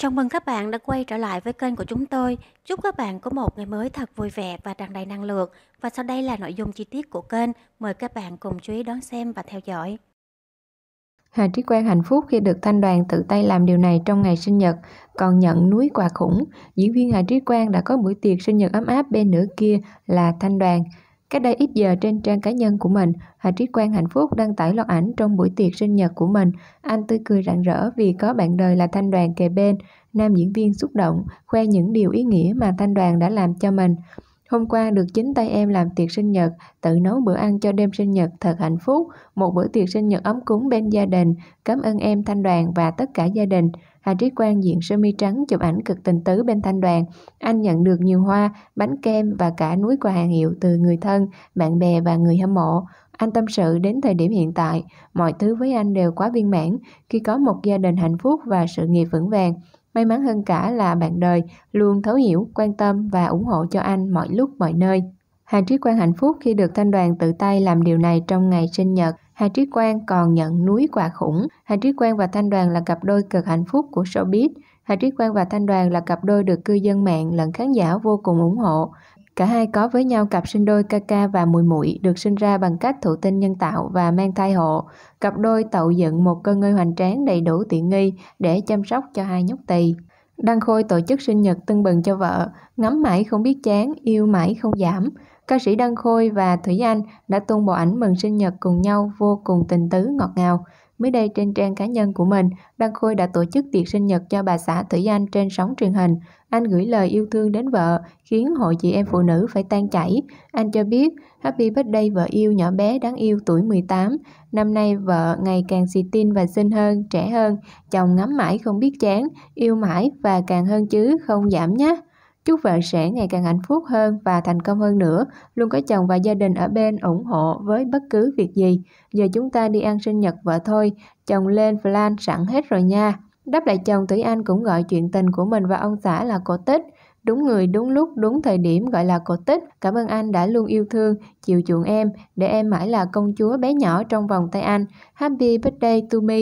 Chào mừng các bạn đã quay trở lại với kênh của chúng tôi. Chúc các bạn có một ngày mới thật vui vẻ và tràn đầy năng lượng. Và sau đây là nội dung chi tiết của kênh. Mời các bạn cùng chú ý đón xem và theo dõi. Hà Trí Quang hạnh phúc khi được thanh đoàn tự tay làm điều này trong ngày sinh nhật, còn nhận núi quà khủng. Diễn viên Hà Trí Quang đã có buổi tiệc sinh nhật ấm áp bên nửa kia là thanh đoàn. Cách đây ít giờ trên trang cá nhân của mình, Hà Trí Quang hạnh phúc đăng tải loạt ảnh trong buổi tiệc sinh nhật của mình. Anh tươi cười rạng rỡ vì có bạn đời là thanh đoàn kề bên. Nam diễn viên xúc động, khoe những điều ý nghĩa mà thanh đoàn đã làm cho mình. Hôm qua được chính tay em làm tiệc sinh nhật, tự nấu bữa ăn cho đêm sinh nhật thật hạnh phúc, một bữa tiệc sinh nhật ấm cúng bên gia đình, cảm ơn em Thanh Đoàn và tất cả gia đình. Hà Trí Quang diện sơ mi trắng chụp ảnh cực tình tứ bên Thanh Đoàn. Anh nhận được nhiều hoa, bánh kem và cả núi quà hàng hiệu từ người thân, bạn bè và người hâm mộ. Anh tâm sự đến thời điểm hiện tại, mọi thứ với anh đều quá viên mãn khi có một gia đình hạnh phúc và sự nghiệp vững vàng. May mắn hơn cả là bạn đời luôn thấu hiểu, quan tâm và ủng hộ cho anh mọi lúc mọi nơi. Hà Trí Quang hạnh phúc khi được thanh đoàn tự tay làm điều này trong ngày sinh nhật. Hà Trí Quang còn nhận núi quà khủng. Hà Trí Quang và Thanh Đoàn là cặp đôi cực hạnh phúc của showbiz. Hà Trí Quang và Thanh Đoàn là cặp đôi được cư dân mạng lẫn khán giả vô cùng ủng hộ. Cả hai có với nhau cặp sinh đôi Kaka và Mùi Muội được sinh ra bằng cách thụ tinh nhân tạo và mang thai hộ. Cặp đôi tạo dựng một cơ ngơi hoành tráng đầy đủ tiện nghi để chăm sóc cho hai nhóc tỳ. Đăng Khôi tổ chức sinh nhật tưng bừng cho vợ, ngắm mãi không biết chán, yêu mãi không giảm. Ca sĩ Đăng Khôi và Thủy Anh đã tung bộ ảnh mừng sinh nhật cùng nhau vô cùng tình tứ ngọt ngào. Mới đây trên trang cá nhân của mình, Đăng Khôi đã tổ chức tiệc sinh nhật cho bà xã Thủy Anh trên sóng truyền hình. Anh gửi lời yêu thương đến vợ, khiến hội chị em phụ nữ phải tan chảy. Anh cho biết, Happy Birthday vợ yêu nhỏ bé đáng yêu tuổi 18. Năm nay vợ ngày càng xì tin và xinh hơn, trẻ hơn. Chồng ngắm mãi không biết chán, yêu mãi và càng hơn chứ không giảm nhé. Chúc vợ sẽ ngày càng hạnh phúc hơn và thành công hơn nữa, luôn có chồng và gia đình ở bên ủng hộ với bất cứ việc gì. Giờ chúng ta đi ăn sinh nhật vợ thôi, chồng lên plan sẵn hết rồi nha. Đáp lại chồng, Thủy Anh cũng gọi chuyện tình của mình và ông xã là cổ tích. Đúng người, đúng lúc, đúng thời điểm gọi là cổ tích. Cảm ơn anh đã luôn yêu thương, chiều chuộng em, để em mãi là công chúa bé nhỏ trong vòng tay anh. Happy birthday to me.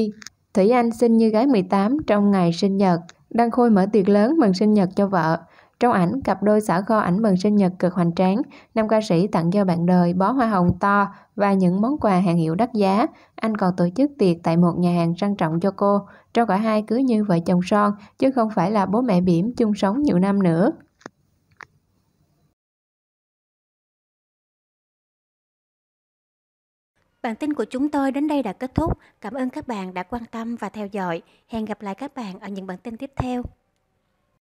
Thủy Anh sinh như gái 18 trong ngày sinh nhật. Đăng Khôi mở tiệc lớn mừng sinh nhật cho vợ. Trong ảnh, cặp đôi xả kho ảnh mừng sinh nhật cực hoành tráng, nam ca sĩ tặng cho bạn đời bó hoa hồng to và những món quà hàng hiệu đắt giá. Anh còn tổ chức tiệc tại một nhà hàng sang trọng cho cô, cho cả hai cứ như vợ chồng son, chứ không phải là bố mẹ bỉm chung sống nhiều năm nữa. Bản tin của chúng tôi đến đây đã kết thúc. Cảm ơn các bạn đã quan tâm và theo dõi. Hẹn gặp lại các bạn ở những bản tin tiếp theo.